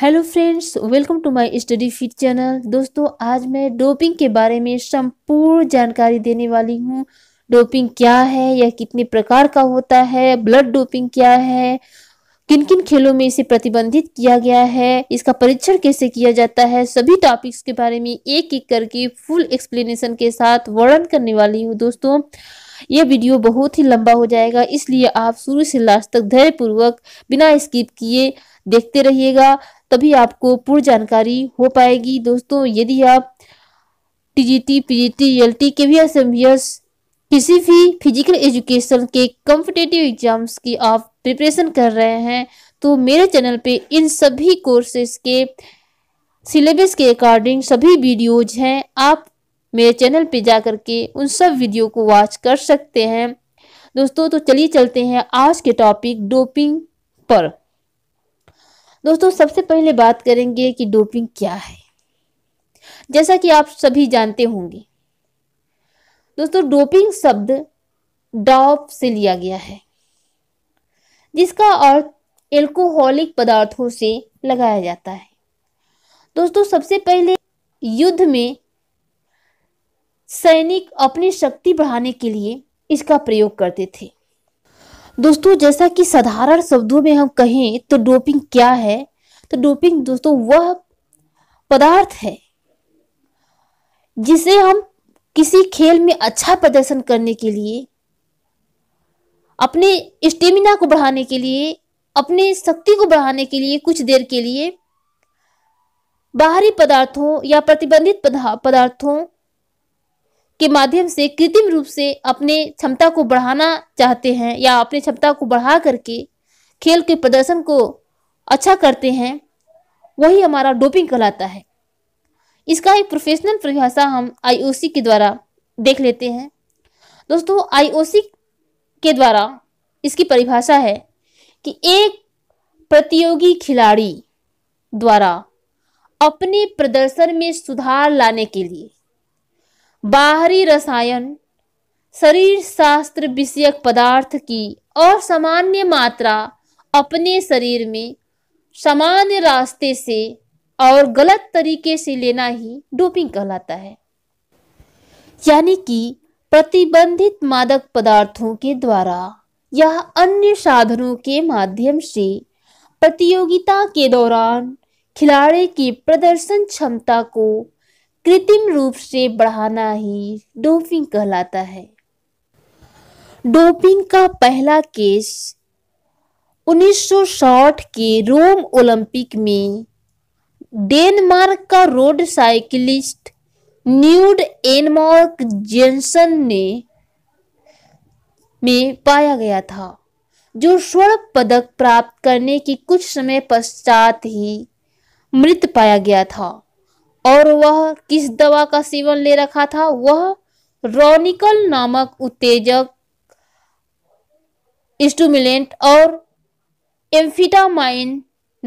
hello friends welcome to my study fit channel दोस्तों आज मैं डोपिंग के बारे में संपूर्ण जानकारी देने वाली हूँ डोपिंग क्या है या कितने प्रकार का होता है ब्लड डोपिंग क्या है किन किन खेलों में इसे प्रतिबंधित किया गया है इसका परीक्षण कैसे किया जाता है सभी टॉपिक्स के बारे में एक एक करके फुल एक्सप्लेनेशन के साथ वर्णन करने वाली हूँ दोस्तों यह वीडियो बहुत ही लंबा हो जाएगा इसलिए आप शुरू से लास्ट तक धैर्यपूर्वक बिना स्किप किए देखते रहिएगा तभी आपको पूर्ण जानकारी हो पाएगी दोस्तों यदि आप टीजीटी, पीजीटी, एलटी के भी एस किसी भी फिजिकल एजुकेशन के कॉम्पिटेटिव एग्जाम्स की आप प्रिपरेशन कर रहे हैं तो मेरे चैनल पे इन सभी कोर्सेस के सिलेबस के अकॉर्डिंग सभी वीडियोज हैं आप मेरे चैनल पे जा कर के उन सब वीडियो को वॉच कर सकते हैं दोस्तों तो चलिए चलते हैं आज के टॉपिक डोपिंग पर दोस्तों सबसे पहले बात करेंगे कि डोपिंग क्या है जैसा कि आप सभी जानते होंगे दोस्तों डोपिंग शब्द डॉप से लिया गया है जिसका अर्थ एल्कोहलिक पदार्थों से लगाया जाता है दोस्तों सबसे पहले युद्ध में सैनिक अपनी शक्ति बढ़ाने के लिए इसका प्रयोग करते थे दोस्तों जैसा कि साधारण शब्दों में हम कहें तो डोपिंग क्या है तो डोपिंग दोस्तों वह पदार्थ है जिसे हम किसी खेल में अच्छा प्रदर्शन करने के लिए अपने स्टेमिना को बढ़ाने के लिए अपने शक्ति को बढ़ाने के लिए कुछ देर के लिए बाहरी पदार्थों या प्रतिबंधित पदार्थों के माध्यम से कृत्रिम रूप से अपने क्षमता को बढ़ाना चाहते हैं या अपनी क्षमता को बढ़ा करके खेल के प्रदर्शन को अच्छा करते हैं वही हमारा डोपिंग कहलाता है इसका एक प्रोफेशनल परिभाषा हम आईओसी के द्वारा देख लेते हैं दोस्तों आईओसी के द्वारा इसकी परिभाषा है कि एक प्रतियोगी खिलाड़ी द्वारा अपने प्रदर्शन में सुधार लाने के लिए बाहरी रसायन शरीर शास्त्र विषयक पदार्थ की और सामान्य मात्रा अपने शरीर में सामान्य रास्ते से और गलत तरीके से लेना ही डोपिंग कहलाता है यानी कि प्रतिबंधित मादक पदार्थों के द्वारा या अन्य साधनों के माध्यम से प्रतियोगिता के दौरान खिलाड़ी की प्रदर्शन क्षमता को कृत्रिम रूप से बढ़ाना ही डोपिंग कहलाता है डोपिंग का पहला केस 1960 के रोम ओलंपिक में डेनमार्क का road cyclist Knud Enemark Jensen ने में पाया गया था जो स्वर्ण पदक प्राप्त करने के कुछ समय पश्चात ही मृत पाया गया था और वह किस दवा का सेवन ले रखा था वह रोनिकल नामक उत्तेजक स्टूमिलेंट और एम्फिटामाइन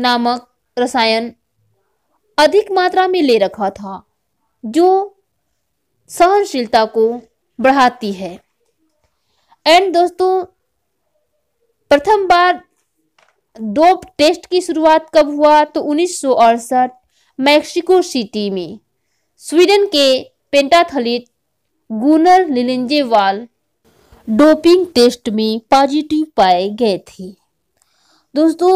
नामक रसायन अधिक मात्रा में ले रखा था जो सहनशीलता को बढ़ाती है एंड दोस्तों प्रथम बार डोप टेस्ट की शुरुआत कब हुआ तो उन्नीस मैक्सिको सिटी में स्वीडन के pentathlete Gunnar Liljenwall doping test में पॉजिटिव पाए गए थे दोस्तों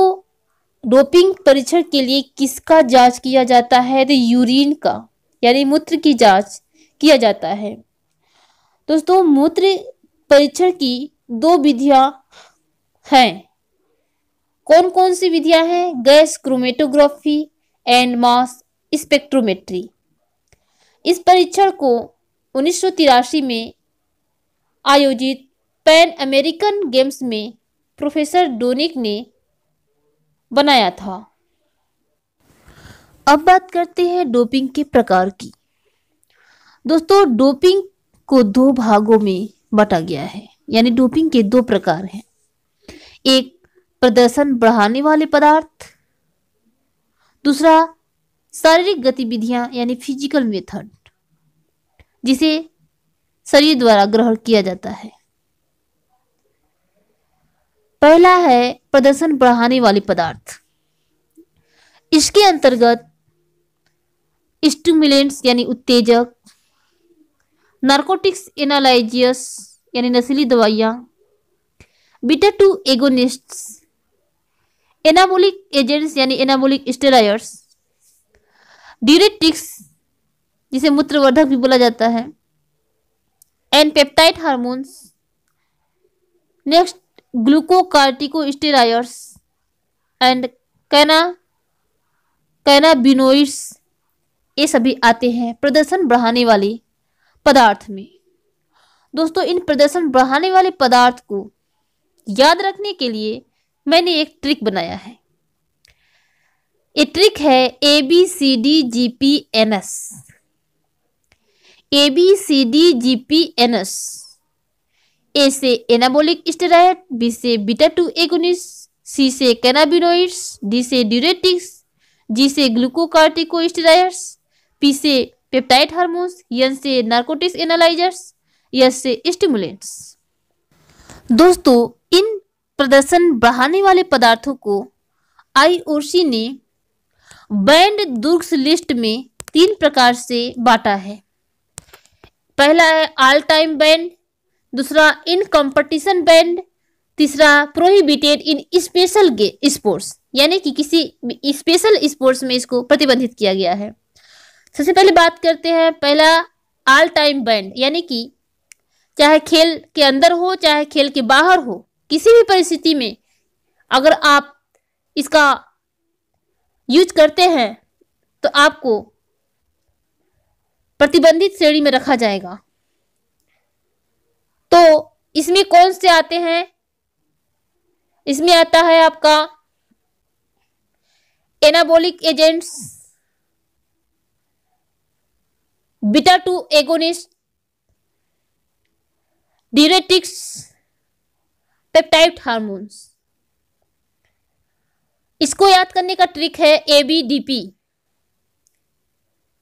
डोपिंग परीक्षण के लिए किसका जांच किया जाता है तो यूरिन का यानी मूत्र की जांच किया जाता है दोस्तों मूत्र परीक्षण की दो विधियां हैं कौन कौन सी विधियां हैं gas chromatography and mass spectrometry इस परीक्षण को उन्नीस में आयोजित पैन अमेरिकन गेम्स में प्रोफेसर डोनिक ने बनाया था अब बात करते हैं डोपिंग के प्रकार की दोस्तों डोपिंग को दो भागों में बांटा गया है यानी डोपिंग के दो प्रकार हैं एक प्रदर्शन बढ़ाने वाले पदार्थ दूसरा शारीरिक गतिविधियां यानी फिजिकल मेथड जिसे शरीर द्वारा ग्रहण किया जाता है पहला है प्रदर्शन बढ़ाने वाले पदार्थ इसके अंतर्गत स्टूमुलेंट्स यानी उत्तेजक नार्कोटिक्स एनालाइजियस यानी नशीली दवाइयां beta two agonists anabolic agents यानी एनाबोलिक स्टेराइड्स ड्यूरेटिक्स जिसे मूत्रवर्धक भी बोला जाता है and peptide hormones next steroids and canna cannabinoids ये सभी आते हैं प्रदर्शन बढ़ाने वाले पदार्थ में दोस्तों इन प्रदर्शन बढ़ाने वाले पदार्थ को याद रखने के लिए मैंने एक ट्रिक बनाया है ये ट्रिक है A B C D G P N S A B C D G P N S A से एनाबोलिक स्टेराइड बी से बीटा टू एगोनिस सी से कैनाबिनोइड्स डी से ड्यूरेटिक्स जी से ग्लूकोकार्टिको ग्लूकोकार्टिकोस्टेराइड्स पी से peptide hormones N से narcotics analgesics S से stimulants दोस्तों इन प्रदर्शन बढ़ाने वाले पदार्थों को आईओसी ने बैंड दुर्ग लिस्ट में तीन प्रकार से बांटा है पहला है ऑल टाइम बैंड दूसरा इन कंपटीशन बैंड तीसरा प्रोहिबिटेड इन स्पेशल स्पोर्ट्स यानी कि किसी स्पेशल स्पोर्ट्स में इसको प्रतिबंधित किया गया है सबसे पहले बात करते हैं पहला ऑल टाइम बैंड यानी कि चाहे खेल के अंदर हो चाहे खेल के बाहर हो किसी भी परिस्थिति में अगर आप इसका यूज करते हैं तो आपको प्रतिबंधित श्रेणी में रखा जाएगा तो इसमें कौन से आते हैं इसमें आता है आपका anabolic agents beta two agonist diuretics peptide hormones इसको याद करने का ट्रिक है ए बी डी पी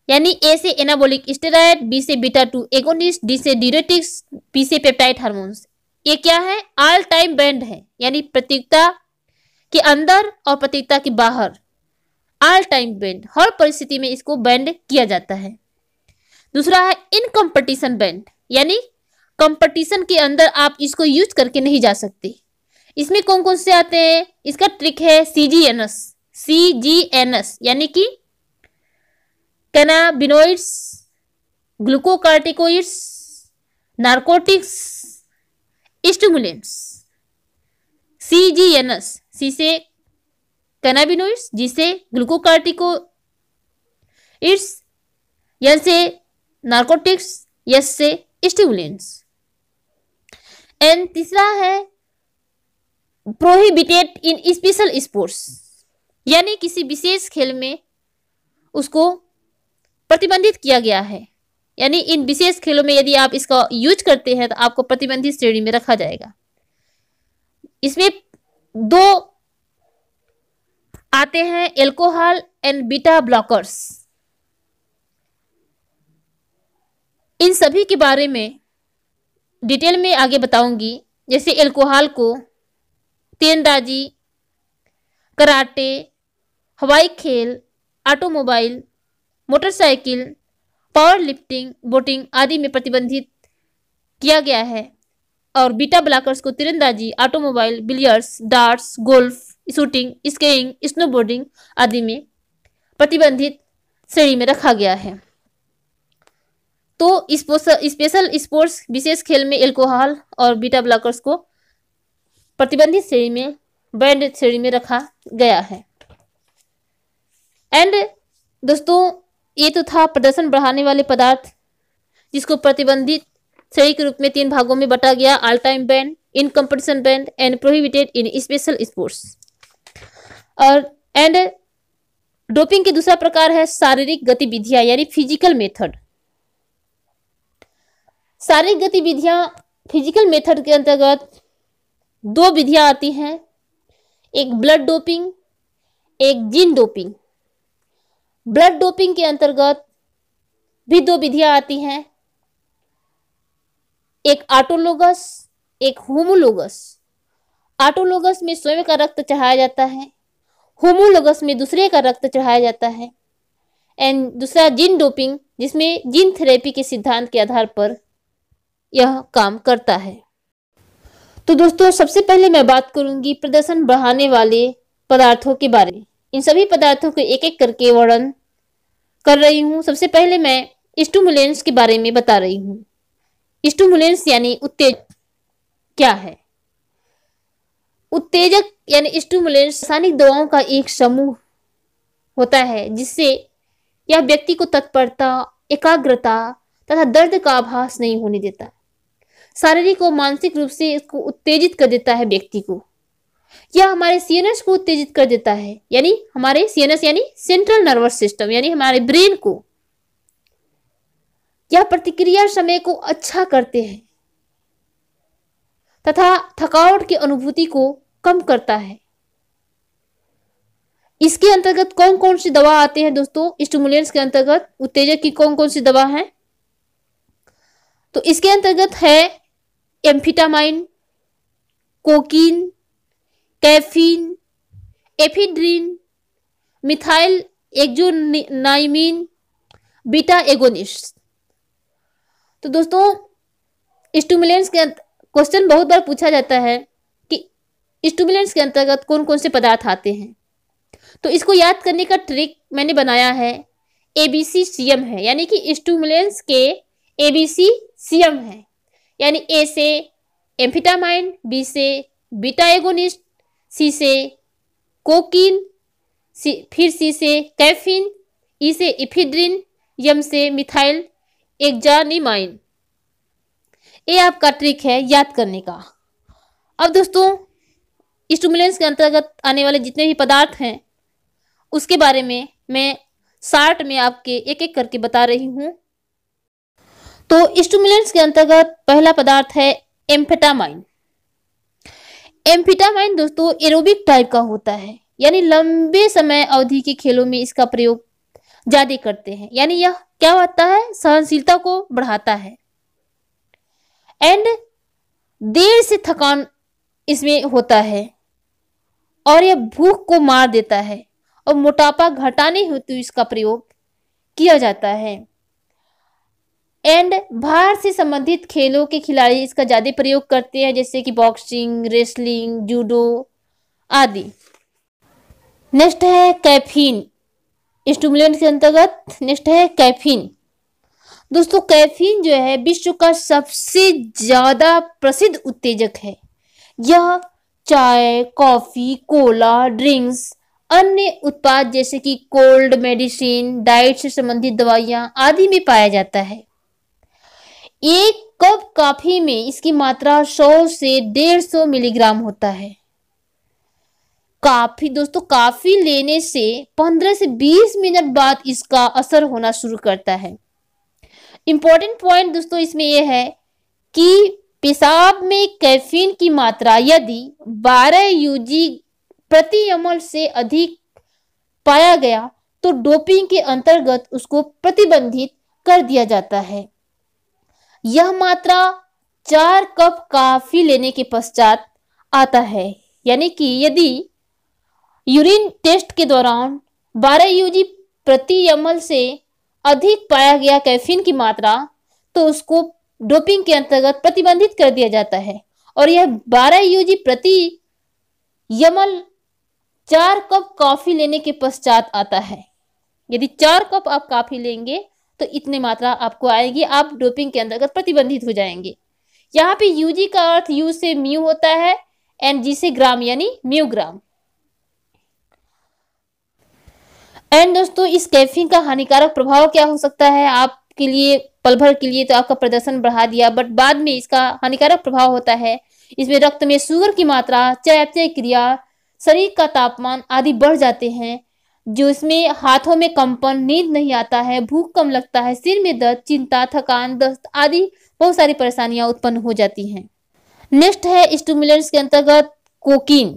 यानी ए से एनाबोलिक स्टेराइड बी से बीटा टू एगोनिस डी से ड्यूरेटिक्स बी से पेप्टाइड हार्मोन्स ये क्या है ऑल टाइम बैंड है यानी प्रतियोगिता के अंदर और प्रतियोगिता के बाहर ऑल टाइम बैंड हर परिस्थिति में इसको बैंड किया जाता है दूसरा है इन कंपटीशन बैंड यानी कंपटीशन के अंदर आप इसको यूज करके नहीं जा सकते इसमें कौन कौन से आते हैं इसका ट्रिक है C G N S C G N S यानी कि cannabinoids glucocorticoids narcotics stimulants C G N S C से कैनाबिनोइड्स जी से ग्लूकोकार्टिको इड्स यन से नार्कोटिक्स यस से स्टिमुलेंट्स एंड तीसरा है प्रोहिबिटेड इन स्पेशल स्पोर्ट्स यानी किसी विशेष खेल में उसको प्रतिबंधित किया गया है यानी इन विशेष खेलों में यदि आप इसका यूज करते हैं तो आपको प्रतिबंधित श्रेणी में रखा जाएगा इसमें दो आते हैं एल्कोहल एंड बीटा ब्लॉकर्स इन सभी के बारे में डिटेल में आगे बताऊंगी जैसे एल्कोहल को तीरंदाजी कराटे हवाई खेल automobile motorcycle power lifting boating आदि में प्रतिबंधित किया गया है और बीटा ब्लॉकर्स को तीरंदाजी automobile billiards darts golf shooting skiing snowboarding आदि में प्रतिबंधित श्रेणी में रखा गया है तो स्पेशल स्पोर्ट्स विशेष खेल में एल्कोहल और बीटा ब्लॉकर्स को प्रतिबंधित श्रेणी में बैंड श्रेणी में रखा गया है एंड दोस्तों ये तो था प्रदर्शन बढ़ाने वाले पदार्थ जिसको प्रतिबंधित श्रेणी के रूप में तीन भागों में बटा गया all time banned in competition banned and prohibited in special sports और एंड डोपिंग के दूसरा प्रकार है शारीरिक गतिविधियां यानी फिजिकल मेथड शारीरिक गतिविधियां फिजिकल मेथड के अंतर्गत दो विधियां आती हैं एक ब्लड डोपिंग एक जीन डोपिंग ब्लड डोपिंग के अंतर्गत भी दो विधियां आती हैं एक आटोलोगस एक होमोलोगस आटोलोगस में स्वयं का रक्त चढ़ाया जाता है होमोलोगस में दूसरे का रक्त चढ़ाया जाता है एंड दूसरा जीन डोपिंग जिसमें जीन थेरेपी के सिद्धांत के आधार पर यह काम करता है तो दोस्तों सबसे पहले मैं बात करूंगी प्रदर्शन बढ़ाने वाले पदार्थों के बारे में इन सभी पदार्थों को एक एक करके वर्णन कर रही हूँ सबसे पहले मैं स्टूमुलेंस के बारे में बता रही हूँ स्टूमुलेंस यानी उत्तेज क्या है उत्तेजक यानी स्टूमुलेंस रासायनिक दवाओं का एक समूह होता है जिससे यह व्यक्ति को तत्परता एकाग्रता तथा दर्द का आभास नहीं होने देता शारीरिक और मानसिक रूप से इसको उत्तेजित कर देता है व्यक्ति को यह हमारे सीएनएस को उत्तेजित कर देता है यानी हमारे सीएनएस यानी सेंट्रल नर्वस सिस्टम यानी हमारे ब्रेन को यह प्रतिक्रिया समय को अच्छा करते हैं तथा थकावट की अनुभूति को कम करता है इसके अंतर्गत कौन कौन सी दवा आते हैं दोस्तों स्टमुलेंट्स के अंतर्गत उत्तेजक की कौन कौन सी दवा है तो इसके अंतर्गत है amphetamine cocaine caffeine ephedrine methyl एक्जोनाइमिन बीटा एगोनिस्ट तो दोस्तों स्टूमुलेंट्स के क्वेश्चन बहुत बार पूछा जाता है कि स्टूमुलेंट्स के अंतर्गत कौन कौन से पदार्थ आते हैं तो इसको याद करने का ट्रिक मैंने बनाया है A B C C M है यानी कि स्टूमुलेंट्स के ए बी सी सी एम है यानी ए से एम्फिटामाइन बी से बीटा एगोनिस्ट सी से कोकिन फिर सी से कैफिन ई e से इफिड्रिन यम से मिथाइल एग्जानिमाइन ये आपका ट्रिक है याद करने का अब दोस्तों स्टूमुलेंस के अंतर्गत आने वाले जितने भी पदार्थ हैं उसके बारे में मैं शार्ट में आपके एक एक करके बता रही हूँ तो स्टूमुलेंट्स के अंतर्गत पहला पदार्थ है एम्फेटामाइन एम्फिटामाइन दोस्तों एरोबिक टाइप का होता है यानी लंबे समय अवधि के खेलों में इसका प्रयोग ज्यादा करते हैं यानी यह क्या होता है सहनशीलता को बढ़ाता है एंड देर से थकान इसमें होता है और यह भूख को मार देता है और मोटापा घटाने हेतु इसका प्रयोग किया जाता है एंड बाहर से संबंधित खेलों के खिलाड़ी इसका ज़्यादा प्रयोग करते हैं जैसे कि बॉक्सिंग रेसलिंग जूडो आदि नेक्स्ट है कैफीन स्टूमुलेंट के अंतर्गत नेक्स्ट है कैफीन दोस्तों कैफीन जो है विश्व का सबसे ज़्यादा प्रसिद्ध उत्तेजक है यह चाय कॉफ़ी कोला ड्रिंक्स अन्य उत्पाद जैसे कि कोल्ड मेडिसिन डाइट से संबंधित दवाइयाँ आदि में पाया जाता है एक कप कॉफी में इसकी मात्रा 100 से 150 मिलीग्राम होता है काफी दोस्तों काफी लेने से 15 से 20 मिनट बाद इसका असर होना शुरू करता है इम्पोर्टेंट पॉइंट दोस्तों इसमें यह है कि पेशाब में कैफीन की मात्रा यदि 12 यूजी प्रति अमल से अधिक पाया गया तो डोपिंग के अंतर्गत उसको प्रतिबंधित कर दिया जाता है यह मात्रा चार कप काफी लेने के पश्चात आता है यानी कि यदि यूरिन टेस्ट के दौरान 12 यूजी प्रति यमल से अधिक पाया गया कैफीन की मात्रा तो उसको डोपिंग के अंतर्गत प्रतिबंधित कर दिया जाता है और यह 12 यूजी प्रति यमल चार कप कॉफी लेने के पश्चात आता है यदि चार कप आप काफी लेंगे तो इतनी मात्रा आपको आएगी आप डोपिंग के अंतर्गत प्रतिबंधित हो जाएंगे यहाँ पे यूजी का अर्थ यू से म्यू होता है एंड जी से ग्राम यानी म्यू ग्राम एंड दोस्तों इस कैफीन का हानिकारक प्रभाव क्या हो सकता है आपके लिए पल भर के लिए तो आपका प्रदर्शन बढ़ा दिया बट बाद में इसका हानिकारक प्रभाव होता है इसमें रक्त में शुगर की मात्रा चयापचय क्रिया शरीर का तापमान आदि बढ़ जाते हैं जो इसमें हाथों में कंपन नींद नहीं आता है भूख कम लगता है सिर में दर्द चिंता थकान दस्त आदि बहुत सारी परेशानियां उत्पन्न हो जाती हैं नेक्स्ट है स्टूमुलेंट्स के अंतर्गत कोकीन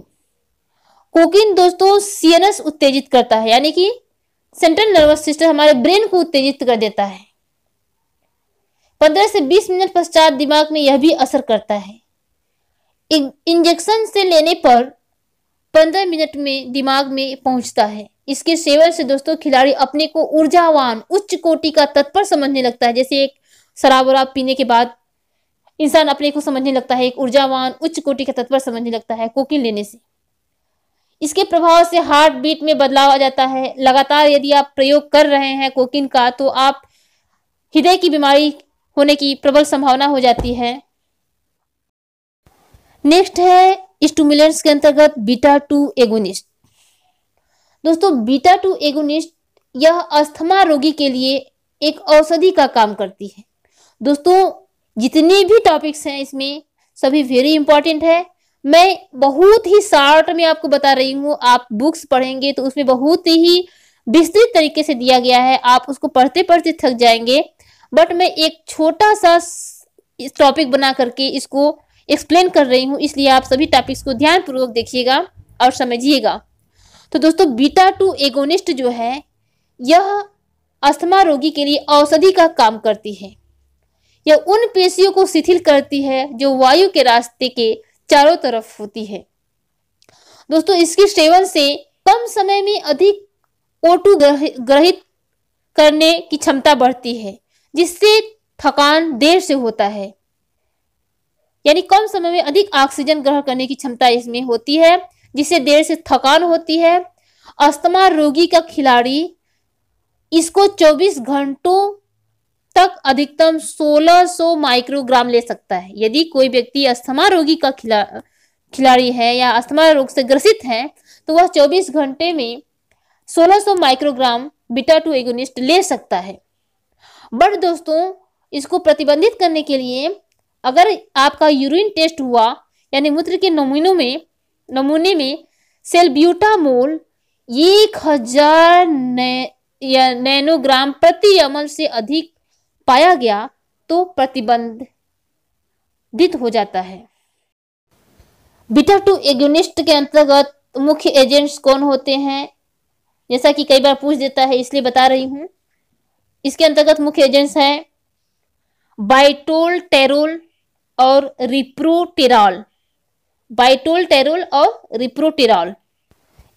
कोकीन दोस्तों सीएनएस उत्तेजित करता है यानी कि सेंट्रल नर्वस सिस्टम हमारे ब्रेन को उत्तेजित कर देता है पंद्रह से बीस मिनट पश्चात दिमाग में यह भी असर करता है इंजेक्शन से लेने पर पंद्रह मिनट में दिमाग में पहुंचता है इसके सेवन से दोस्तों खिलाड़ी अपने को ऊर्जावान उच्च कोटि का तत्पर समझने लगता है जैसे एक शराब वराब पीने के बाद इंसान अपने को समझने लगता है एक ऊर्जावान उच्च कोटि का तत्पर समझने लगता है कोकिन लेने से इसके प्रभाव से हार्ट बीट में बदलाव आ जाता है लगातार यदि आप प्रयोग कर रहे हैं कोकिन का तो आप हृदय की बीमारी होने की प्रबल संभावना हो जाती है नेक्स्ट है स्टूमुलेंट्स के अंतर्गत बीटा टू एगोनिस्ट दोस्तों बीटा टू एगोनिस्ट यह अस्थमा रोगी के लिए एक औषधि का काम करती है दोस्तों जितने भी टॉपिक्स हैं इसमें सभी वेरी इंपॉर्टेंट है मैं बहुत ही शॉर्ट में आपको बता रही हूँ आप बुक्स पढ़ेंगे तो उसमें बहुत ही विस्तृत तरीके से दिया गया है आप उसको पढ़ते पढ़ते थक जाएंगे बट मैं एक छोटा सा टॉपिक बना करके इसको एक्सप्लेन कर रही हूँ इसलिए आप सभी टॉपिक्स को ध्यानपूर्वक देखिएगा और समझिएगा तो दोस्तों बीटा टू एगोनिस्ट जो है यह अस्थमा रोगी के लिए औषधि का काम करती है यह उन पेशियों को शिथिल करती है जो वायु के रास्ते के चारों तरफ होती है दोस्तों इसके सेवन से कम समय में अधिक ओटू ग्रहित करने की क्षमता बढ़ती है जिससे थकान देर से होता है यानी कम समय में अधिक ऑक्सीजन ग्रहण करने की क्षमता इसमें होती है जिससे देर से थकान होती है अस्थमा रोगी का खिलाड़ी इसको 24 घंटों तक अधिकतम 1600 माइक्रोग्राम ले सकता है यदि कोई व्यक्ति अस्थमा रोगी का खिला खिलाड़ी है या अस्थमा रोग से ग्रसित है तो वह 24 घंटे में 1600 माइक्रोग्राम बीटा टू एगोनिस्ट ले सकता है बट दोस्तों इसको प्रतिबंधित करने के लिए अगर आपका यूरिन टेस्ट हुआ यानी मूत्र के नमूनों में नमूने में सेल्ब्यूटामोल एक हजार नैनोग्राम प्रति अमल से अधिक पाया गया तो प्रतिबंधित हो जाता है बीटा टू एग्यूनिस्ट के अंतर्गत मुख्य एजेंट्स कौन होते हैं जैसा कि कई बार पूछ देता है इसलिए बता रही हूं इसके अंतर्गत मुख्य एजेंट्स हैं बाइटोल टेरोल और रिप्रोटेरॉल बाइटोलटेरोल और रिप्रोटेरॉल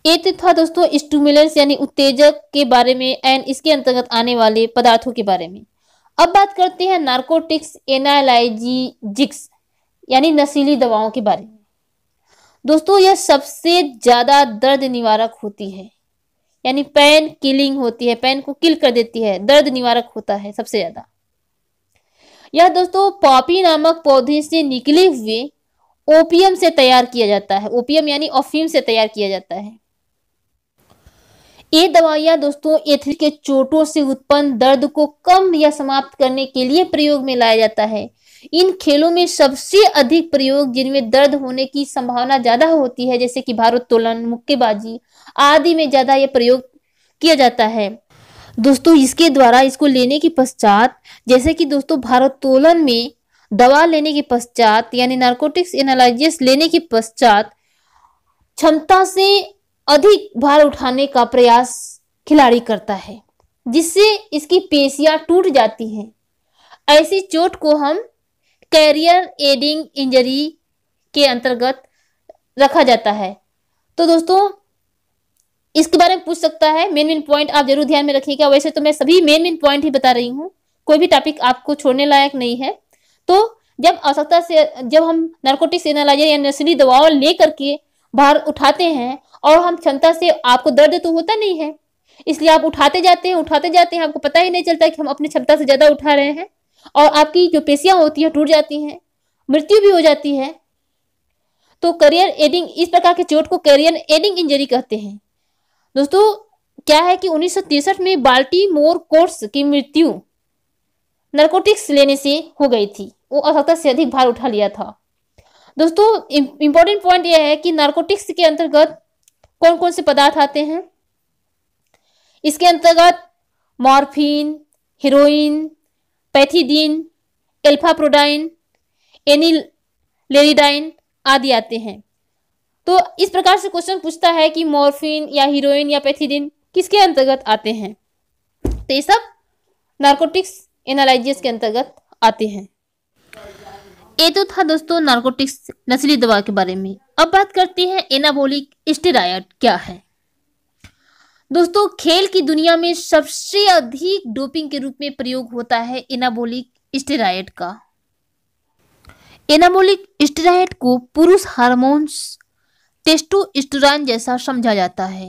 ये था दोस्तों स्टूमुलेंस यानी उत्तेजक के बारे में एंड इसके अंतर्गत आने वाले पदार्थों के बारे में अब बात करते हैं नार्कोटिक्स एनालाइजिक्स यानी नशीली दवाओं के बारे में दोस्तों यह सबसे ज़्यादा दर्द निवारक होती है यानी पेन किलिंग होती है पेन को किल कर देती है दर्द निवारक होता है सबसे ज़्यादा यह दोस्तों पॉपी नामक पौधे से निकले हुए ओपियम से तैयार किया जाता है ओपियम यानी ऑफीम से तैयार किया जाता है ये दवाइयां दोस्तों एथिल के चोटों से उत्पन्न दर्द को कम या समाप्त करने के लिए प्रयोग में लाया जाता है इन खेलों में सबसे अधिक प्रयोग जिनमें दर्द होने की संभावना ज्यादा होती है जैसे कि भारोत्तोलन मुक्केबाजी आदि में ज्यादा यह प्रयोग किया जाता है दोस्तों इसके द्वारा इसको लेने के पश्चात जैसे कि दोस्तों भारोत्तोलन में दवा लेने के पश्चात यानी नार्कोटिक्स एनालाइजिस लेने के पश्चात क्षमता से अधिक भार उठाने का प्रयास खिलाड़ी करता है जिससे इसकी पेशियां टूट जाती हैं ऐसी चोट को हम कैरियर एडिंग इंजरी के अंतर्गत रखा जाता है तो दोस्तों इसके बारे में पूछ सकता है मेन मेन पॉइंट आप जरूर ध्यान में रखिएगा वैसे तो मैं सभी मेन मेन पॉइंट ही बता रही हूँ कोई भी टॉपिक आपको छोड़ने लायक नहीं है तो जब आवश्यकता से जब हम नर्कोटिक एनालाइजर या नशीली दवाओं ले करके बाहर उठाते हैं और हम क्षमता से आपको दर्द तो होता नहीं है इसलिए आप उठाते जाते हैं उठाते जाते हैं आपको पता ही नहीं चलता कि हम अपनी क्षमता से ज़्यादा उठा रहे हैं और आपकी जो पेशियां होती हैं टूट जाती हैं मृत्यु भी हो जाती है तो करियर एडिंग इस प्रकार के चोट को करियर एडिंग इंजरी कहते हैं दोस्तों क्या है कि उन्नीस में बाल्टी मोर कोर्स की मृत्यु नर्कोटिक्स लेने से हो गई थी वो आवश्यकता से अधिक भार उठा लिया था दोस्तों इंपॉर्टेंट पॉइंट यह है कि नार्कोटिक्स के अंतर्गत कौन कौन से पदार्थ आते हैं इसके अंतर्गत मॉर्फिन हीरोइन पैथीडीन एल्फाप्रोडाइन एनिलेरिडाइन आदि आते हैं तो इस प्रकार से क्वेश्चन पूछता है कि मॉर्फिन या हीरोइन या पैथीडीन किसके अंतर्गत आते हैं तो ये सब नार्कोटिक्स एनालाइजिस के अंतर्गत आते हैं ये तो था दोस्तों नार्कोटिक्स नस्ली दवा के बारे में अब बात करते हैं एनाबोलिक स्टेरायड क्या है दोस्तों खेल की दुनिया में सबसे अधिक डोपिंग के रूप में प्रयोग होता है एनाबोलिक स्टेरायड का एनाबोलिक स्टेरायड को पुरुष हार्मोन्स टेस्टोस्टेरॉन जैसा समझा जाता है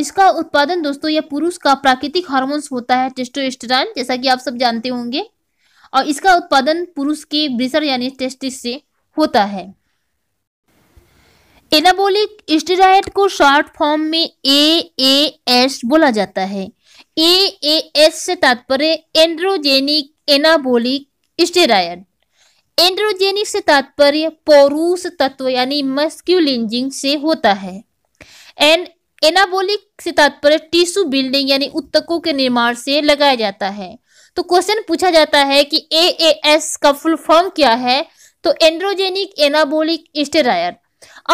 इसका उत्पादन दोस्तों यह पुरुष का प्राकृतिक हार्मोन्स होता है टेस्टोस्टेरॉन जैसा कि आप सब जानते होंगे और इसका उत्पादन पुरुष के ब्रिसर यानी टेस्टिस से होता है एनाबोलिक स्टेराइड को शॉर्ट फॉर्म में ए ए एस बोला जाता है ए ए एस से तात्पर्य एंड्रोजेनिक एनाबोलिक स्टेराइड एंड्रोजेनिक से तात्पर्य पौरुष तत्व यानी मस्क्यूलिंजिंग से होता है एंड एनाबोलिक से तात्पर्य टिश्यू बिल्डिंग यानी उत्तकों के निर्माण से लगाया जाता है तो क्वेश्चन पूछा जाता है कि ए एस का फुल फॉर्म क्या है तो एंड्रोजेनिक एनाबोलिक स्टेरायर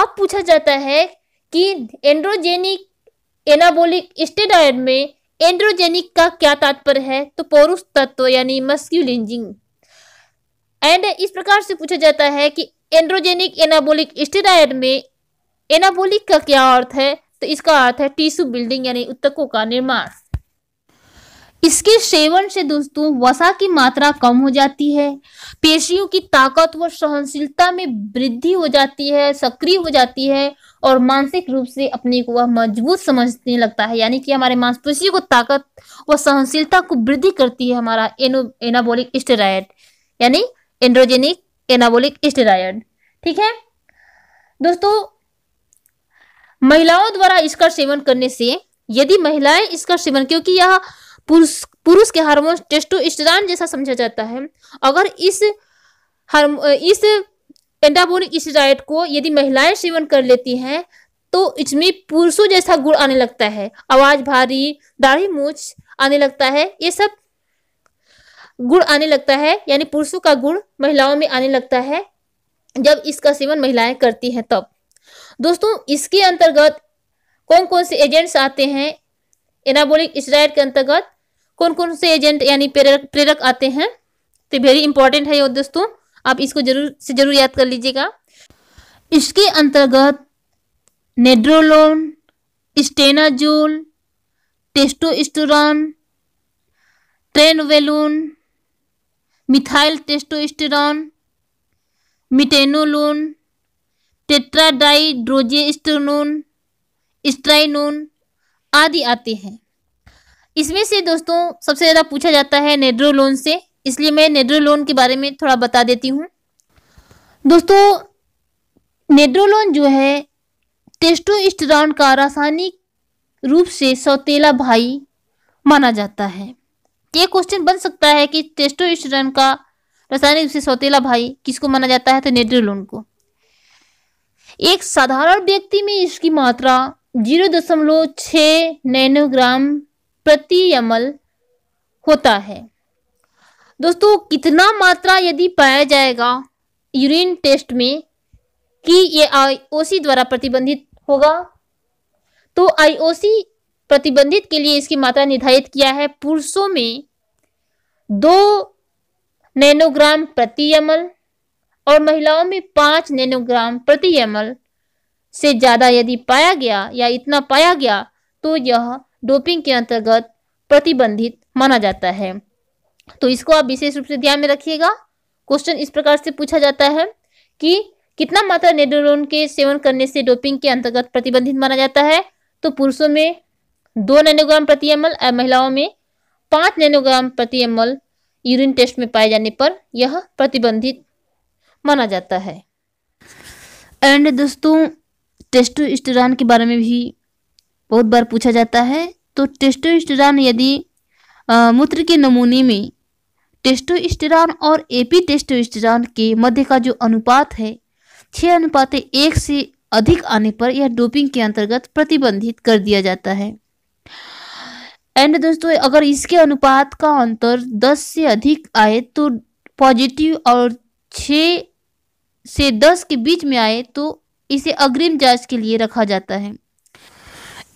अब पूछा जाता है कि एंड्रोजेनिक एनाबोलिक स्टेरायर में एंड्रोजेनिक का क्या तात्पर्य है तो पौरुष तत्व यानी मस्क्यूलिंजिंग एंड इस प्रकार से पूछा जाता है कि एंड्रोजेनिक एनाबोलिक स्टेरायर में एनाबोलिक का क्या अर्थ है तो इसका अर्थ है टिश्यू बिल्डिंग यानी उत्तकों का निर्माण इसके सेवन से दोस्तों वसा की मात्रा कम हो जाती है पेशियों की ताकत व सहनशीलता में वृद्धि हो जाती है सक्रिय हो जाती है और मानसिक रूप से अपने को वह मजबूत समझने लगता है यानी कि हमारे मांसपेशियों को ताकत व सहनशीलता को वृद्धि करती है हमारा एनो एनाबोलिक स्टेराइड यानी एंड्रोजेनिक एनाबोलिक स्टेराइड ठीक है दोस्तों महिलाओं द्वारा इसका सेवन करने से यदि महिलाएं इसका सेवन क्योंकि यह पुरुष पुरुष के हार्मोन टेस्टोस्टेरॉन जैसा समझा जाता है अगर इस हार्म इस एंडाबोनिक स्टेराइड को यदि महिलाएं सेवन कर लेती हैं तो इसमें पुरुषों जैसा गुण आने लगता है आवाज भारी दाढ़ी मूछ आने लगता है ये सब गुण आने लगता है यानी पुरुषों का गुण महिलाओं में आने लगता है जब इसका सेवन महिलाएं करती हैं तब दोस्तों इसके अंतर्गत कौन कौन से एजेंट्स आते हैं एनाबोलिक स्टेरॉयड के अंतर्गत कौन कौन से एजेंट यानी प्रेरक प्रेरक आते हैं तो वेरी इंपॉर्टेंट है ये दोस्तों आप इसको जरूर से जरूर याद कर लीजिएगा इसके अंतर्गत nandrolone stanozolol testosterone trenbolone methyl testosterone metenolone tetrahydrogestrinone स्ट्राइनोन आदि आते हैं इसमें से दोस्तों सबसे ज़्यादा पूछा जाता है नेड्रोलोन से इसलिए मैं नेड्रोलोन के बारे में थोड़ा बता देती हूँ दोस्तों नेड्रोलोन जो है टेस्टोस्टेरॉन का रासायनिक रूप से सौतेला भाई माना जाता है ये क्वेश्चन बन सकता है कि टेस्टोस्टेरॉन का रासायनिक रूप से सौतेला भाई किसको माना जाता है तो नेड्रोलोन को एक साधारण व्यक्ति में इसकी मात्रा जीरो दशमलव छ नैनोग्राम प्रति एमल होता है दोस्तों कितना मात्रा यदि पाया जाएगा यूरिन टेस्ट में कि ये आईओसी द्वारा प्रतिबंधित होगा तो आईओसी प्रतिबंधित के लिए इसकी मात्रा निर्धारित किया है पुरुषों में दो नैनोग्राम प्रति एमल और महिलाओं में पांच नैनोग्राम प्रति एम से ज़्यादा यदि पाया गया या इतना पाया गया तो यह डोपिंग के अंतर्गत प्रतिबंधित माना जाता है तो इसको आप विशेष रूप से ध्यान में रखिएगा क्वेश्चन इस प्रकार से पूछा जाता है कि कितना मात्रा नेडोरोन के सेवन करने से डोपिंग के अंतर्गत प्रतिबंधित माना जाता है तो पुरुषों में दो नैनोग्राम प्रति एम और महिलाओं में पांच नैनोग्राम प्रति एम यूरिन टेस्ट में पाए जाने पर यह प्रतिबंधित माना जाता है एंड दोस्तों टेस्टोस्टेरॉन के बारे में भी बहुत बार पूछा जाता है तो टेस्टोस्टेरॉन यदि मूत्र के नमूने में टेस्टोस्टेरॉन और एपी टेस्टोस्टेरॉन के मध्य का जो अनुपात है छः अनुपात एक से अधिक आने पर यह डोपिंग के अंतर्गत प्रतिबंधित कर दिया जाता है एंड दोस्तों अगर इसके अनुपात का अंतर 10 से अधिक आए तो पॉजिटिव और 6 से दस के बीच में आए तो इसे अग्रिम जांच के लिए रखा जाता है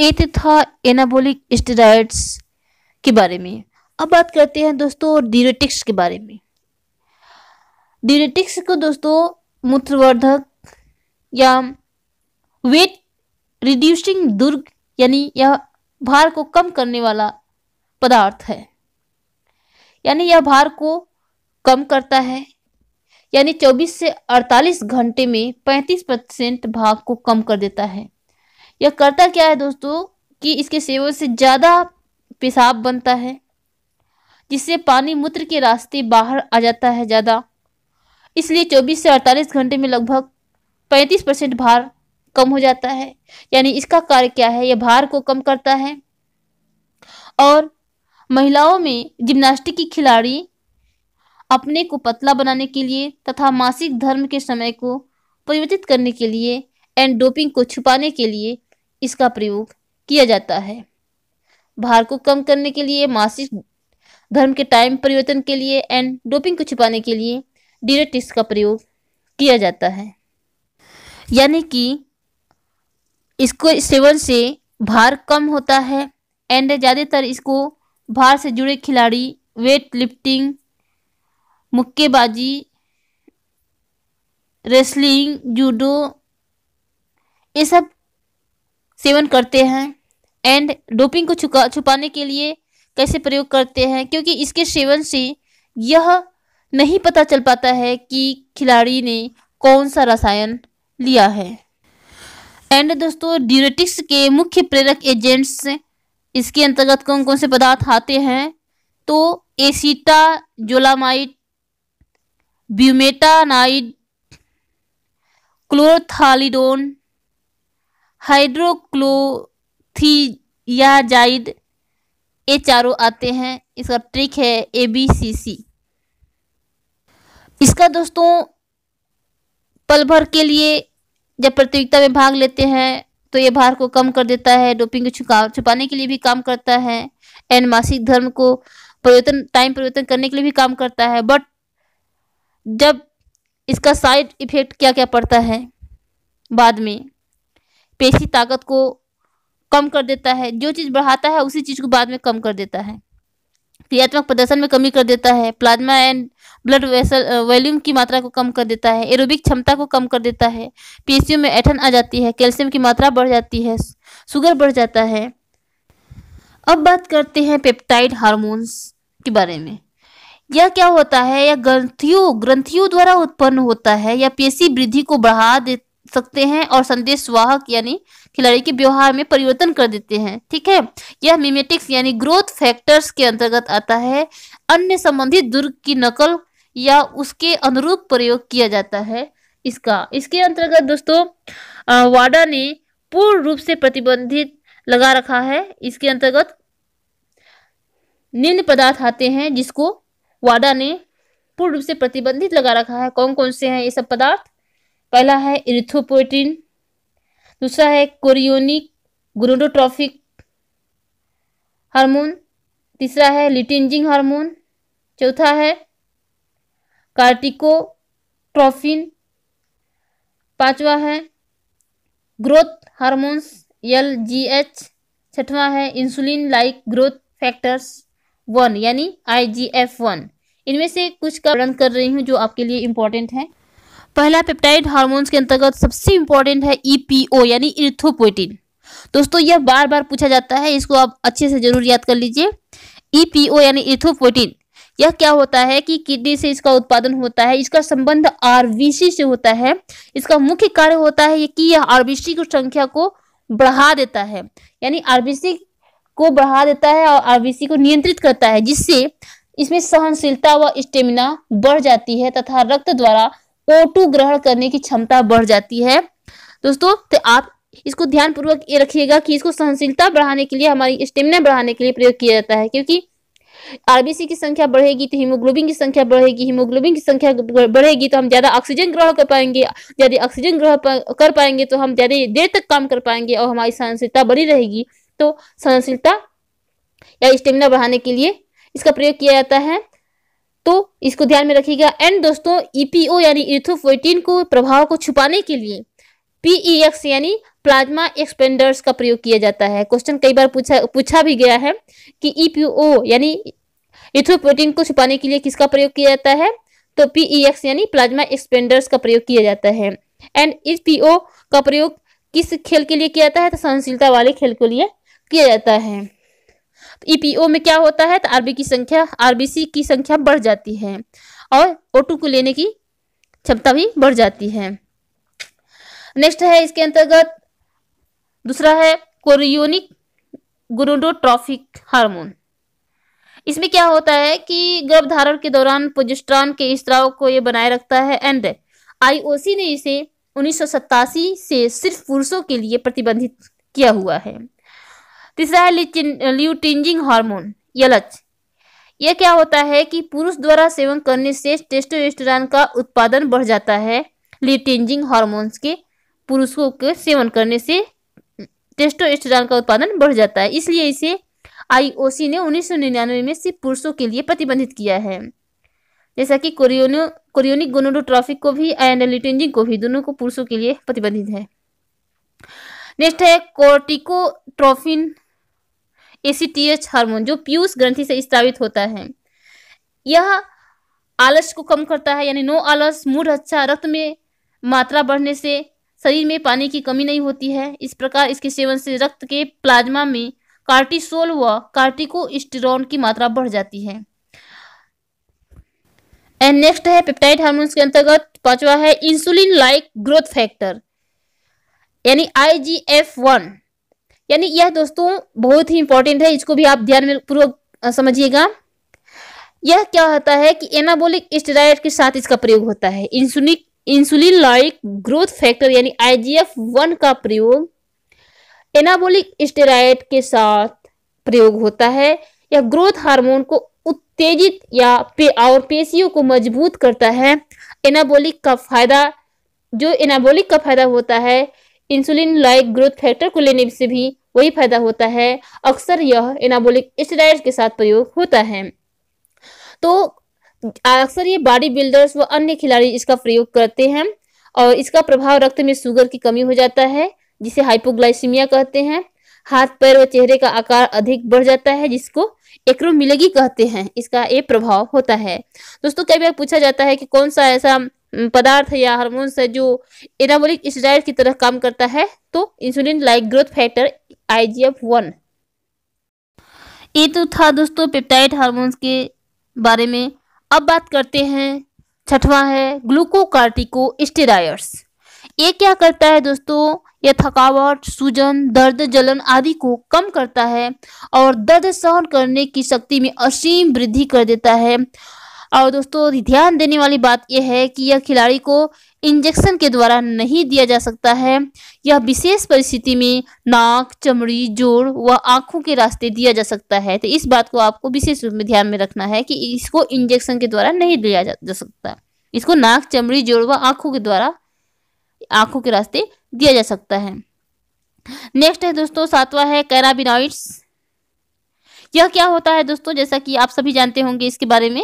एथ था एनाबोलिक स्टेराइड्स के बारे में अब बात करते हैं दोस्तों ड्यूरेटिक्स के बारे में ड्यूरेटिक्स को दोस्तों मूत्रवर्धक या वेट रिड्यूसिंग दुर्ग यानी यह भार को कम करने वाला पदार्थ है यानी यह भार को कम करता है यानी 24 से 48 घंटे में 35 परसेंट भाग को कम कर देता है यह करता क्या है दोस्तों कि इसके सेवन से ज़्यादा पेशाब बनता है जिससे पानी मूत्र के रास्ते बाहर आ जाता है ज़्यादा इसलिए 24 से 48 घंटे में लगभग 35 परसेंट भार कम हो जाता है यानी इसका कार्य क्या है यह भार को कम करता है और महिलाओं में जिम्नास्टिक की खिलाड़ी अपने को पतला बनाने के लिए तथा मासिक धर्म के समय को परिवर्तित करने के लिए एंड डोपिंग को छुपाने के लिए इसका प्रयोग किया जाता है भार को कम करने के लिए मासिक धर्म के टाइम परिवर्तन के लिए एंड डोपिंग को छुपाने के लिए डीरेटिस का प्रयोग किया जाता है यानी कि इसको सेवन से भार कम होता है एंड ज़्यादातर इसको भार से जुड़े खिलाड़ी वेट लिफ्टिंग मुक्केबाजी रेसलिंग जूडो ये सब सेवन करते हैं एंड डोपिंग को छुपा छुपाने के लिए कैसे प्रयोग करते हैं क्योंकि इसके सेवन से यह नहीं पता चल पाता है कि खिलाड़ी ने कौन सा रसायन लिया है एंड दोस्तों ड्यूरेटिक्स के मुख्य प्रेरक एजेंट्स इसके अंतर्गत कौन कौन से पदार्थ आते हैं तो एसीटा जोलामाइट ब्यूमेटानाइड क्लोरथालिडोन हाइड्रोक्लोथियाजाइड ये चारों आते हैं इसका ट्रिक है ए बी सी सी इसका दोस्तों पल भर के लिए जब प्रतियोगिता में भाग लेते हैं तो ये भार को कम कर देता है डोपिंग को छुपा छुपाने के लिए भी काम करता है एंड मासिक धर्म को परिवर्तन टाइम परिवर्तन करने के लिए भी काम करता है बट जब इसका साइड इफ़ेक्ट क्या क्या पड़ता है बाद में पेशी ताकत को कम कर देता है जो चीज़ बढ़ाता है उसी चीज़ को बाद में कम कर देता है क्रियात्मक प्रदर्शन में कमी कर देता है plasma and blood vessel volume की मात्रा को कम कर देता है एरोबिक क्षमता को कम कर देता है पेशियों में ऐठन आ जाती है कैल्शियम की मात्रा बढ़ जाती है शुगर बढ़ जाता है अब बात करते हैं पेप्टाइड हार्मोन्स के बारे में यह क्या होता है यह ग्रंथियों ग्रंथियों द्वारा उत्पन्न होता है या पेशी वृद्धि को बढ़ा दे सकते हैं और संदेश वाहक यानी खिलाड़ी के व्यवहार में परिवर्तन कर देते हैं ठीक है यह मिमेटिक्स यानी ग्रोथ फैक्टर्स के अंतर्गत आता है अन्य संबंधित दुर्ग की नकल या उसके अनुरूप प्रयोग किया जाता है इसका इसके अंतर्गत दोस्तों वाडा ने पूर्ण रूप से प्रतिबंधित लगा रखा है इसके अंतर्गत निम्न पदार्थ आते हैं जिसको वाडा ने पूर्ण रूप से प्रतिबंधित लगा रखा है कौन कौन से हैं ये सब पदार्थ पहला है इरिथोपोटिन दूसरा है कोरियोनिक ग्रोडोट्रॉफिक हार्मोन तीसरा है लिटेंजिंग हार्मोन चौथा है कार्टिकोट्रोफिन पांचवा है growth hormones L G H छठवा है insulin like growth factors one यानी आई जी एफ वन इनमें से कुछ का वर्णन कर रही हूँ जो आपके लिए इम्पोर्टेंट है पहला पेप्टाइड हार्मोन्स के अंतर्गत सबसे इम्पोर्टेंट है ईपीओ e यानी इर्थोपोइटिन दोस्तों यह बार बार पूछा जाता है इसको आप अच्छे से जरूर याद कर लीजिए ईपीओ e यानी इर्थोपोइटिन यह क्या होता है कि किडनी से इसका उत्पादन होता है इसका संबंध आरबीसी से होता है इसका मुख्य कार्य होता है कि यह आरबीसी की संख्या को बढ़ा देता है यानी आरबीसी को बढ़ा देता है और आरबीसी को नियंत्रित करता है जिससे इसमें सहनशीलता व स्टेमिना बढ़ जाती है तथा रक्त द्वारा ओ ग्रहण करने की क्षमता बढ़ जाती है दोस्तों तो आप इसको ध्यानपूर्वक ये रखिएगा कि इसको सहनशीलता बढ़ाने के लिए हमारी स्टेमिना बढ़ाने के लिए प्रयोग किया जाता है क्योंकि आरबीसी की संख्या बढ़ेगी तो हीमोग्लोबिन की संख्या बढ़ेगी हीमोग्लोबिन की संख्या बढ़ेगी तो हम ज़्यादा ऑक्सीजन ग्रहण कर पाएंगे ज़्यादा ऑक्सीजन ग्रहण कर पाएंगे तो हम ज़्यादा देर तक काम कर पाएंगे और हमारी सहनशीलता बनी रहेगी तो सहनशीलता या स्टेमिना बढ़ाने के लिए इसका प्रयोग किया जाता है तो इसको ध्यान में रखिएगा एंड दोस्तों ईपीओ e यानी इथोफोटीन को प्रभाव को छुपाने के लिए पीईएक्स e यानी प्लाज्मा एक्सपेंडर्स का प्रयोग किया जाता है क्वेश्चन कई बार पूछा पूछा भी गया है कि ईपीओ e यानी इथोप्रोटीन को छुपाने के लिए किसका प्रयोग किया जाता है तो पीईएक्स यानी प्लाज्मा एक्सपेंडर्स का प्रयोग किया जाता है एंड ईपीओ का प्रयोग किस खेल के लिए किया जाता है तो सहनशीलता वाले खेल के लिए किया जाता है ईपीओ e में क्या होता है तो आरबी की संख्या आरबीसी की संख्या बढ़ जाती है और ओटू को लेने की क्षमता भी बढ़ जाती है नेक्स्ट है इसके अंतर्गत दूसरा है कोरियोनिक गुरुडोट्रॉफिक हार्मोन इसमें क्या होता है कि गर्भधारण के दौरान पोजिस्ट्रॉन के स्त्राव को यह बनाए रखता है एंड आईओसी ने इसे उन्नीस से सिर्फ पुरुषों के लिए प्रतिबंधित किया हुआ है तीसरा है ल्यूटिंजिंग हार्मोन यलच यह क्या होता है कि पुरुष द्वारा सेवन करने से टेस्टोस्टेरॉन का उत्पादन बढ़ जाता है ल्यूटिंजिंग हार्मोन्स के पुरुषों के सेवन करने से टेस्टोस्टेरॉन का उत्पादन बढ़ जाता है इसलिए इसे आईओसी ने 1999 में सिर्फ पुरुषों के लिए प्रतिबंधित किया है जैसा कि कोरियोनिक गोनोडोट्रॉफिक को भी एंड लिटेंजिंग को भी दोनों को पुरुषों के लिए प्रतिबंधित है नेक्स्ट है कोर्टिकोट्रोफिन एसीटीएच हार्मोन जो पीयूष ग्रंथि से स्थापित होता है यह आलस को कम करता है यानी नो आलस मूड अच्छा रक्त में मात्रा बढ़ने से शरीर में पानी की कमी नहीं होती है इस प्रकार इसके सेवन से रक्त के प्लाज्मा में कार्टिसोल व कार्टिकोस्टेरॉन की मात्रा बढ़ जाती है एंड नेक्स्ट है पेप्टाइड हार्मोन्स के अंतर्गत पांचवा है इंसुलिन लाइक ग्रोथ फैक्टर यानी आई जी एफ वन यानी यह दोस्तों बहुत ही इंपॉर्टेंट है इसको भी आप ध्यान में पूर्वक समझिएगा यह क्या होता है कि एनाबोलिक स्टेराइड के साथ इसका प्रयोग होता है इंसुलिक इंसुलिन लाइक ग्रोथ फैक्टर यानी आईजीएफ वन का प्रयोग एनाबोलिक स्टेराइड के साथ प्रयोग होता है यह ग्रोथ हार्मोन को उत्तेजित या पे और पेशियों को मजबूत करता है एनाबोलिक का फायदा जो एनाबोलिक का फायदा होता है इंसुलिन लाइक ग्रोथ फैक्टर को लेने से भी वही फायदा होता है अक्सर यह एनाबोलिक स्टेराइड के साथ प्रयोग होता है तो अक्सर ये बॉडी बिल्डर्स व अन्य खिलाड़ी इसका प्रयोग करते हैं और इसका प्रभाव रक्त में शुगर की कमी हो जाता है जिसे हाइपोग्लाइसीमिया कहते हैं हाथ पैर व चेहरे का आकार अधिक बढ़ जाता है जिसको एक्रोमिलेगी कहते हैं इसका ये प्रभाव होता है दोस्तों कई बार पूछा जाता है कि कौन सा ऐसा पदार्थ या हार्मोन्स है जो एनाबोलिक स्टेराइड की तरह काम करता है तो insulin like growth factor I one ये तो था दोस्तों पेप्टाइड हार्मोन्स के बारे में अब बात करते हैं छठवां है ग्लूकोकार्टिको स्टेरायड्स ये क्या करता है दोस्तों यह थकावट सूजन दर्द जलन आदि को कम करता है और दर्द सहन करने की शक्ति में असीम वृद्धि कर देता है और दोस्तों ध्यान देने वाली बात यह है कि यह खिलाड़ी को इंजेक्शन के द्वारा नहीं दिया जा सकता है यह विशेष परिस्थिति में नाक चमड़ी जोड़ व आंखों के रास्ते दिया जा सकता है तो इस बात को आपको विशेष रूप में ध्यान में रखना है कि इसको इंजेक्शन के द्वारा नहीं दिया जा, सकता इसको नाक चमड़ी जोड़ व आंखों के द्वारा आंखों के रास्ते दिया जा सकता है नेक्स्ट है दोस्तों सातवा है कैराबिनाइड्स यह क्या होता है दोस्तों जैसा कि आप सभी जानते होंगे इसके बारे में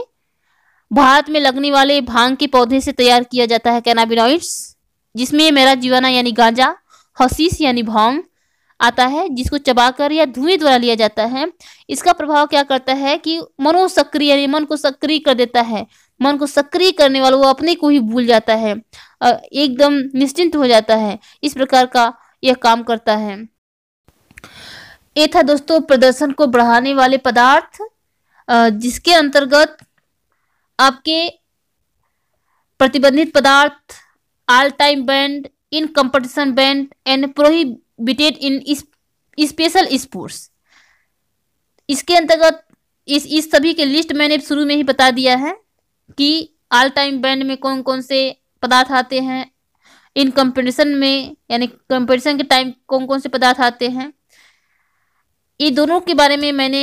भारत में लगने वाले भांग के पौधे से तैयार किया जाता है कैनाबिनॉइड्स जिसमें मेरा जीवाना यानी गांजा हसीस यानी भांग आता है जिसको चबाकर या धुएं द्वारा लिया जाता है इसका प्रभाव क्या करता है कि मनोसक्रिय यानी मन को सक्रिय कर देता है मन को सक्रिय करने वाला वो अपने को ही भूल जाता है एकदम निश्चिंत हो जाता है इस प्रकार का यह काम करता है ये था दोस्तों प्रदर्शन को बढ़ाने वाले पदार्थ जिसके अंतर्गत आपके प्रतिबंधित पदार्थ all time banned in competition banned and prohibited in special sports इसके अंतर्गत इस इस सभी के लिस्ट मैंने शुरू में ही बता दिया है कि ऑल टाइम बैंड में कौन कौन से पदार्थ आते हैं इन कंपटीशन में यानी कंपटीशन के टाइम कौन कौन से पदार्थ आते हैं ये दोनों के बारे में मैंने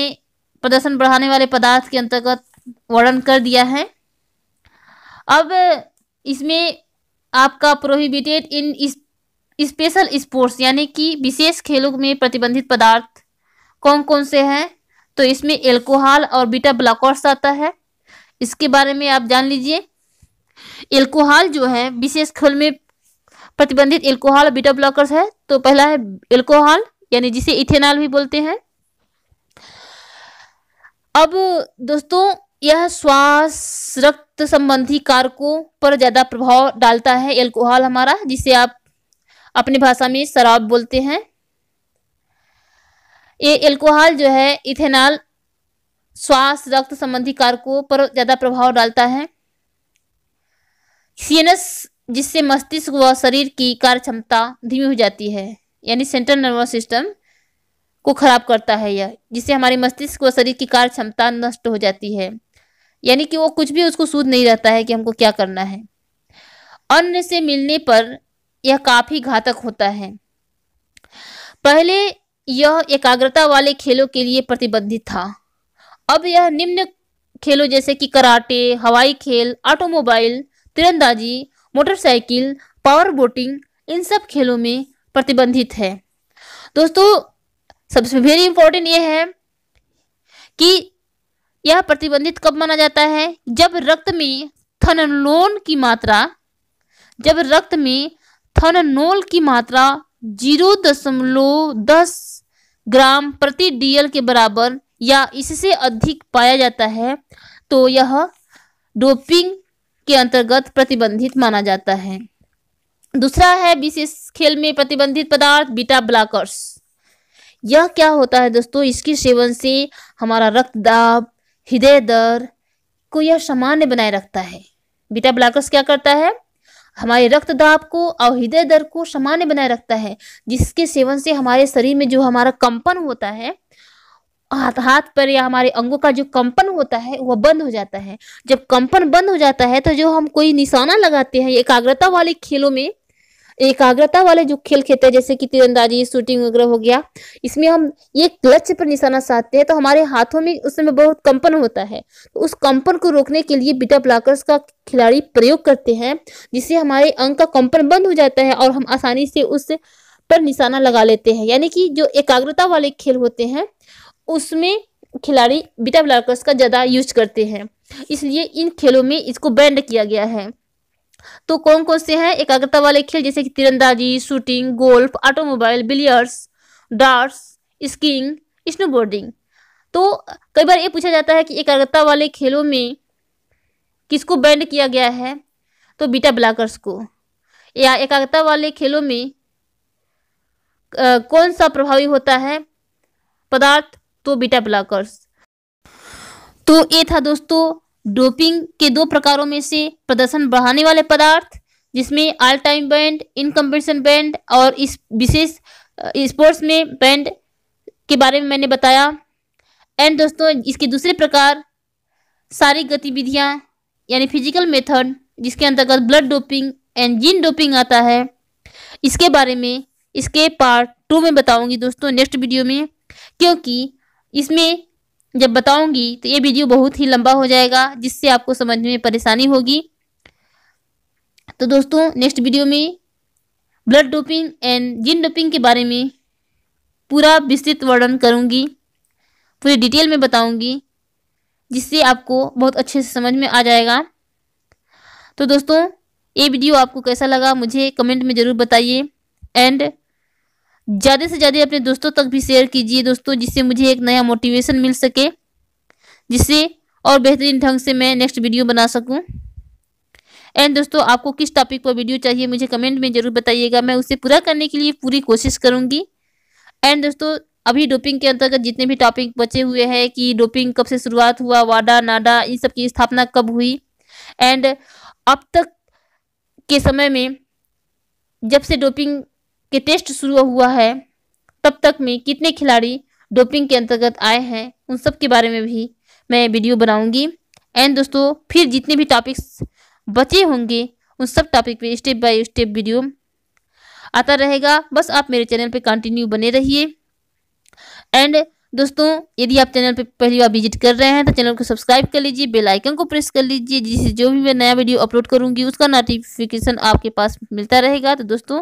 प्रदर्शन बढ़ाने वाले पदार्थ के अंतर्गत वर्णन कर दिया है अब इसमें आपका प्रोहिबिटेड इन स्पेशल स्पोर्ट्स यानी कि विशेष खेलों में प्रतिबंधित पदार्थ कौन कौन से हैं तो इसमें एल्कोहल और बीटा ब्लॉकर्स आता है इसके बारे में आप जान लीजिए एल्कोहल जो है विशेष खेल में प्रतिबंधित एल्कोहल और बीटा ब्लॉकर्स है तो पहला है एल्कोहल यानी जिसे इथेनॉल भी बोलते हैं अब दोस्तों यह श्वास रक्त संबंधी कारकों पर ज़्यादा प्रभाव डालता है एल्कोहल हमारा जिसे आप अपनी भाषा में शराब बोलते हैं ये एल्कोहल जो है इथेनॉल श्वास रक्त संबंधी कारकों पर ज़्यादा प्रभाव डालता है सीएनएस जिससे मस्तिष्क व शरीर की कार्य क्षमता धीमी हो जाती है यानी सेंट्रल नर्वस सिस्टम को खराब करता है यह जिससे हमारे मस्तिष्क व शरीर की कार्य क्षमता नष्ट हो जाती है यानी कि वो कुछ भी उसको सूद नहीं रहता है कि हमको क्या करना है अन्न से मिलने पर यह काफ़ी घातक होता है पहले यह एकाग्रता वाले खेलों के लिए प्रतिबंधित था अब यह निम्न खेलों जैसे कि कराटे हवाई खेल ऑटोमोबाइल तिरंदाजी मोटरसाइकिल पावर बोटिंग इन सब खेलों में प्रतिबंधित है दोस्तों सबसे वेरी इंपॉर्टेंट ये है कि यह प्रतिबंधित कब माना जाता है जब रक्त में थनलोन की मात्रा जब रक्त में थनोल की मात्रा जीरो दशमलव दस ग्राम प्रति डीएल के बराबर या इससे अधिक पाया जाता है तो यह डोपिंग के अंतर्गत प्रतिबंधित माना जाता है दूसरा है विशेष खेल में प्रतिबंधित पदार्थ बीटा ब्लॉकर्स यह क्या होता है दोस्तों इसके सेवन से हमारा रक्तदाब हृदय दर को यह सामान्य बनाए रखता है बीटा ब्लॉकर्स क्या करता है हमारे रक्त दाब को और हृदय दर को सामान्य बनाए रखता है जिसके सेवन से हमारे शरीर में जो हमारा कंपन होता है हाथ हाथ पर या हमारे अंगों का जो कंपन होता है वह बंद हो जाता है जब कंपन बंद हो जाता है तो जो हम कोई निशाना लगाते हैं एकाग्रता वाले खेलों में एकाग्रता वाले जो खेल खेलते हैं जैसे कि तीरंदाजी शूटिंग वगैरह हो गया इसमें हम ये लक्ष्य पर निशाना साधते हैं तो हमारे हाथों में उस समय बहुत कंपन होता है तो उस कंपन को रोकने के लिए बीटा ब्लॉकर्स का खिलाड़ी प्रयोग करते हैं जिससे हमारे अंग का कंपन बंद हो जाता है और हम आसानी से उस पर निशाना लगा लेते हैं यानी कि जो एकाग्रता वाले खेल होते हैं उसमें खिलाड़ी बीटा ब्लॉकर्स का ज़्यादा यूज करते हैं इसलिए इन खेलों में इसको बैंड किया गया है तो कौन कौन से हैं एकाग्रता वाले खेल जैसे कि तीरंदाजी shooting golf automobile billiards darts skiing snowboarding तो कई बार ये पूछा जाता है कि एकाग्रता वाले खेलों में किसको बैंड किया गया है तो बीटा ब्लॉकर्स को या एकाग्रता वाले खेलों में आ, कौन सा प्रभावी होता है पदार्थ तो बीटा ब्लॉकर्स तो ये था दोस्तों डोपिंग के दो प्रकारों में से प्रदर्शन बढ़ाने वाले पदार्थ जिसमें all time banned in competition banned और इस विशेष स्पोर्ट्स में बैंड के बारे में मैंने बताया एंड दोस्तों इसके दूसरे प्रकार सारी गतिविधियाँ यानी फिजिकल मेथड जिसके अंतर्गत blood doping and gene doping आता है इसके बारे में इसके पार्ट टू में बताऊंगी दोस्तों नेक्स्ट वीडियो में क्योंकि इसमें जब बताऊंगी तो ये वीडियो बहुत ही लंबा हो जाएगा जिससे आपको समझ में परेशानी होगी तो दोस्तों नेक्स्ट वीडियो में blood doping and gene doping के बारे में पूरा विस्तृत वर्णन करूंगी पूरी डिटेल में बताऊंगी जिससे आपको बहुत अच्छे से समझ में आ जाएगा तो दोस्तों ये वीडियो आपको कैसा लगा मुझे कमेंट में ज़रूर बताइए एंड ज़्यादा से ज़्यादा अपने दोस्तों तक भी शेयर कीजिए दोस्तों जिससे मुझे एक नया मोटिवेशन मिल सके जिससे और बेहतरीन ढंग से मैं नेक्स्ट वीडियो बना सकूं एंड दोस्तों आपको किस टॉपिक पर वीडियो चाहिए मुझे कमेंट में ज़रूर बताइएगा मैं उसे पूरा करने के लिए पूरी कोशिश करूँगी एंड दोस्तों अभी डोपिंग के अंतर्गत जितने भी टॉपिक बचे हुए हैं कि डोपिंग कब से शुरुआत हुआ वाडा नाडा इन सब की स्थापना कब हुई एंड अब तक के समय में जब से डोपिंग के टेस्ट शुरू हुआ है तब तक में कितने खिलाड़ी डोपिंग के अंतर्गत आए हैं उन सब के बारे में भी मैं वीडियो बनाऊंगी एंड दोस्तों फिर जितने भी टॉपिक्स बचे होंगे उन सब टॉपिक पे स्टेप बाय स्टेप वीडियो आता रहेगा बस आप मेरे चैनल पे कंटिन्यू बने रहिए एंड दोस्तों यदि आप चैनल पर पहली बार विजिट कर रहे हैं तो चैनल को सब्सक्राइब कर लीजिए बेल आइकन को प्रेस कर लीजिए जिससे जो भी मैं नया वीडियो अपलोड करूंगी उसका नोटिफिकेशन आपके पास मिलता रहेगा तो दोस्तों